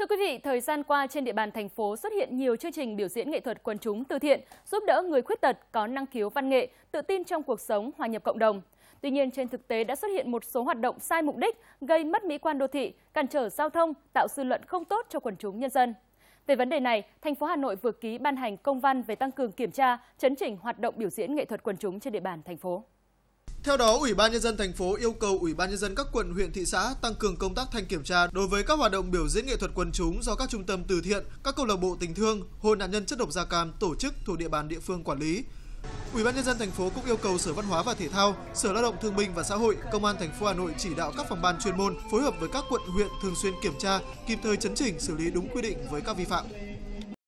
Thưa quý vị, thời gian qua trên địa bàn thành phố xuất hiện nhiều chương trình biểu diễn nghệ thuật quần chúng từ thiện, giúp đỡ người khuyết tật có năng khiếu văn nghệ, tự tin trong cuộc sống, hòa nhập cộng đồng. Tuy nhiên, trên thực tế đã xuất hiện một số hoạt động sai mục đích, gây mất mỹ quan đô thị, cản trở giao thông, tạo dư luận không tốt cho quần chúng nhân dân. Về vấn đề này, thành phố Hà Nội vừa ký ban hành công văn về tăng cường kiểm tra, chấn chỉnh hoạt động biểu diễn nghệ thuật quần chúng trên địa bàn thành phố. Theo đó, Ủy ban nhân dân thành phố yêu cầu Ủy ban nhân dân các quận, huyện, thị xã tăng cường công tác thanh kiểm tra đối với các hoạt động biểu diễn nghệ thuật quần chúng do các trung tâm từ thiện, các câu lạc bộ tình thương, hội nạn nhân chất độc da cam tổ chức thuộc địa bàn địa phương quản lý. Ủy ban nhân dân thành phố cũng yêu cầu Sở Văn hóa và Thể thao, Sở Lao động Thương binh và Xã hội, Công an thành phố Hà Nội chỉ đạo các phòng ban chuyên môn phối hợp với các quận huyện thường xuyên kiểm tra, kịp thời chấn chỉnh xử lý đúng quy định với các vi phạm.